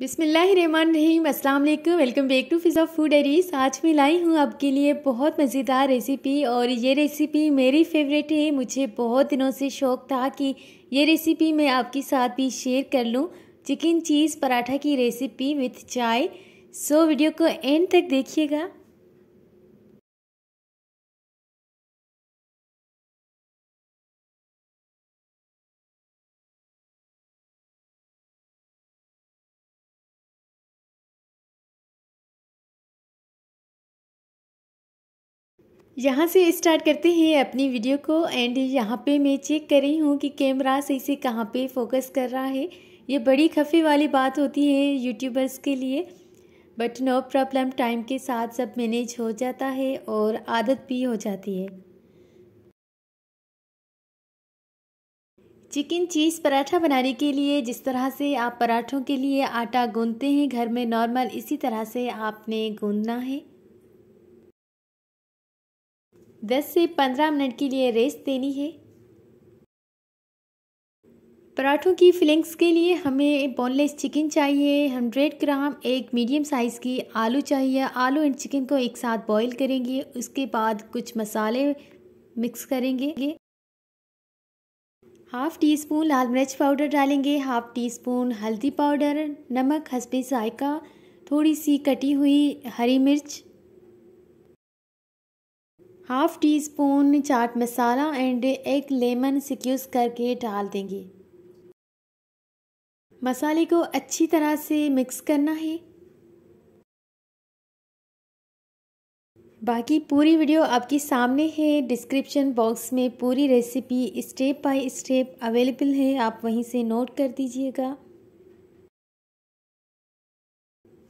बिसमीम अस्सलाम वालेकुम welcome back to Fiza food एरीज आज मैं लाई हूँ आपके लिए बहुत मज़ेदार रेसिपी और ये रेसिपी मेरी फेवरेट है मुझे बहुत दिनों से शौक़ था कि ये रेसिपी मैं आपके साथ भी शेयर कर लूँ चिकन चीज़ पराठा की रेसिपी विथ चाय सो वीडियो को एंड तक देखिएगा यहाँ से स्टार्ट करते हैं अपनी वीडियो को एंड यहाँ पे मैं चेक कर रही हूँ कि कैमरा सही से कहाँ पे फोकस कर रहा है ये बड़ी खफे वाली बात होती है यूट्यूबर्स के लिए बट नो प्रॉब्लम टाइम के साथ सब मैनेज हो जाता है और आदत भी हो जाती है चिकन चीज़ पराठा बनाने के लिए जिस तरह से आप पराठों के लिए आटा गूंदते हैं घर में नॉर्मल इसी तरह से आपने गूंदना है दस से पंद्रह मिनट के लिए रेस्ट देनी है पराठों की फिलिंग्स के लिए हमें बोनलेस चिकन चाहिए हंड्रेड ग्राम एक मीडियम साइज़ की आलू चाहिए आलू एंड चिकन को एक साथ बॉईल करेंगे उसके बाद कुछ मसाले मिक्स करेंगे हाफ़ टी स्पून लाल मिर्च पाउडर डालेंगे हाफ़ टी स्पून हल्दी पाउडर नमक हंसपे जायका थोड़ी सी कटी हुई हरी मिर्च हाफ़ टी स्पून चाट मसाला एंड एक लेमन सिक्यूज़ करके डाल देंगे मसाले को अच्छी तरह से मिक्स करना है बाकी पूरी वीडियो आपके सामने है डिस्क्रिप्शन बॉक्स में पूरी recipe step by step available है आप वहीं से नोट कर दीजिएगा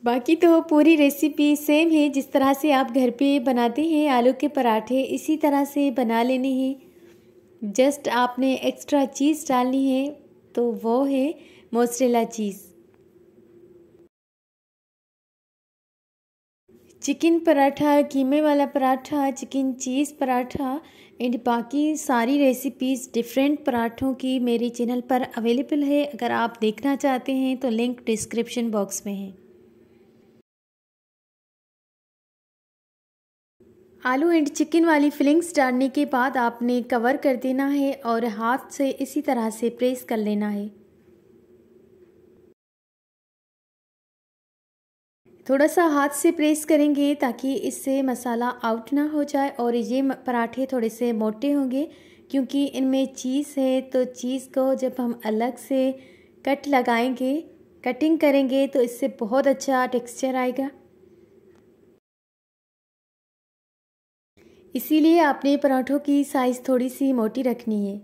बाकी तो पूरी रेसिपी सेम है जिस तरह से आप घर पे बनाते हैं आलू के पराठे इसी तरह से बना लेने हैं जस्ट आपने एक्स्ट्रा चीज़ डालनी है तो वो है मोसरेला चीज़ चिकन पराठा कीमे वाला paratha chicken cheese paratha and बाकी सारी रेसिपीज़ डिफरेंट पराठों की मेरे चैनल पर अवेलेबल है अगर आप देखना चाहते हैं तो लिंक डिस्क्रिप्शन बॉक्स में है आलू एंड चिकन वाली फिलिंग्स डालने के बाद आपने कवर कर देना है और हाथ से इसी तरह से प्रेस कर लेना है थोड़ा सा हाथ से प्रेस करेंगे ताकि इससे मसाला आउट ना हो जाए और ये पराठे थोड़े से मोटे होंगे क्योंकि इनमें चीज़ है तो चीज़ को जब हम अलग से कट लगाएंगे कटिंग करेंगे तो इससे बहुत अच्छा टेक्सचर आएगा इसीलिए आपने पराठों की साइज़ थोड़ी सी मोटी रखनी है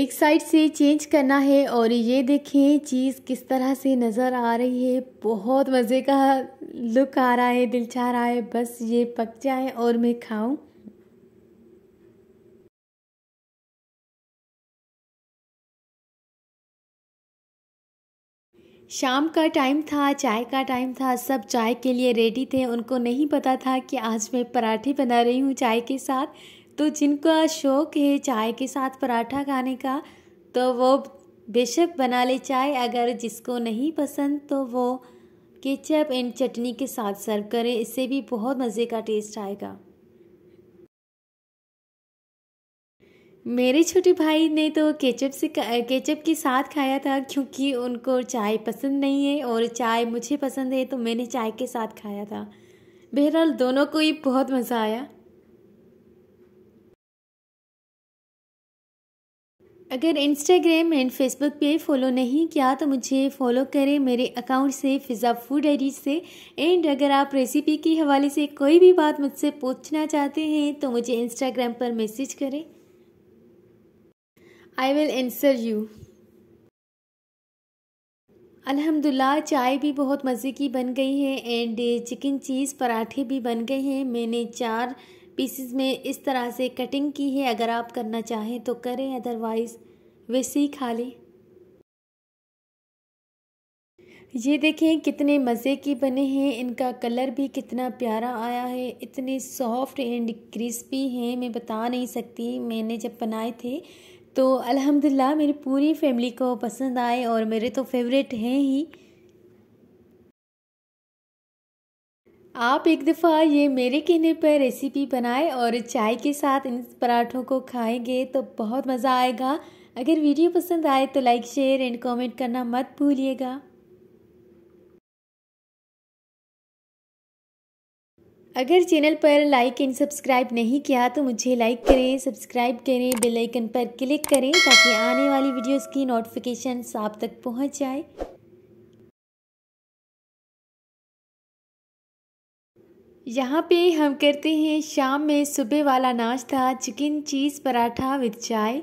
एक साइड से चेंज करना है और ये देखें चीज़ किस तरह से नज़र आ रही है बहुत मज़े का लुक आ रहा है दिल चाह रहा है बस ये पक जाए और मैं खाऊं शाम का टाइम था चाय का टाइम था सब चाय के लिए रेडी थे उनको नहीं पता था कि आज मैं पराठे बना रही हूँ चाय के साथ तो जिनका शौक़ है चाय के साथ पराठा खाने का तो वो बेशक बना ले चाय अगर जिसको नहीं पसंद तो वो केचप एंड चटनी के साथ सर्व करें इससे भी बहुत मज़े का टेस्ट आएगा मेरे छोटे भाई ने तो केचप से केचप के साथ खाया था क्योंकि उनको चाय पसंद नहीं है और चाय मुझे पसंद है तो मैंने चाय के साथ खाया था बहरहाल दोनों को ही बहुत मज़ा आया अगर इंस्टाग्राम एंड फेसबुक पे फॉलो नहीं किया तो मुझे फॉलो करें मेरे अकाउंट से फिज़ा फूड आईडी से एंड अगर आप रेसिपी के हवाले से कोई भी बात मुझसे पूछना चाहते हैं तो मुझे इंस्टाग्राम पर मैसेज करें आई विल एंसर यू अल्हम्दुलिल्लाह चाय भी बहुत मज़े की बन गई है एंड चिकन चीज़ पराठे भी बन गए हैं मैंने चार पीसेस में इस तरह से कटिंग की है अगर आप करना चाहें तो करें अदरवाइज़ वैसे ही खा लें ये देखें कितने मज़े की बने हैं इनका कलर भी कितना प्यारा आया है इतने सॉफ्ट एंड क्रिस्पी हैं मैं बता नहीं सकती मैंने जब बनाए थे तो अल्हम्दुलिल्लाह मेरी पूरी फैमिली को पसंद आए और मेरे तो फेवरेट हैं ही आप एक दफ़ा ये मेरे कहने पर रेसिपी बनाएं और चाय के साथ इन पराठों को खाएंगे तो बहुत मज़ा आएगा अगर वीडियो पसंद आए तो लाइक शेयर एंड कमेंट करना मत भूलिएगा अगर चैनल पर लाइक एंड सब्सक्राइब नहीं किया तो मुझे लाइक करें सब्सक्राइब करें बेल आइकन पर क्लिक करें ताकि आने वाली वीडियोस की नोटिफिकेशन आप तक पहुंच जाए यहाँ पे हम करते हैं शाम में सुबह वाला नाश्ता चिकन चीज़ पराठा विद चाय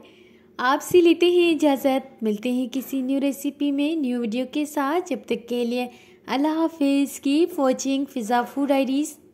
आपसे लेते हैं इजाज़त मिलते हैं किसी न्यू रेसिपी में न्यू वीडियो के साथ जब तक के लिए अल्लाह हाफिज़ की वॉचिंग फ़िज़ा फूड आइडीज़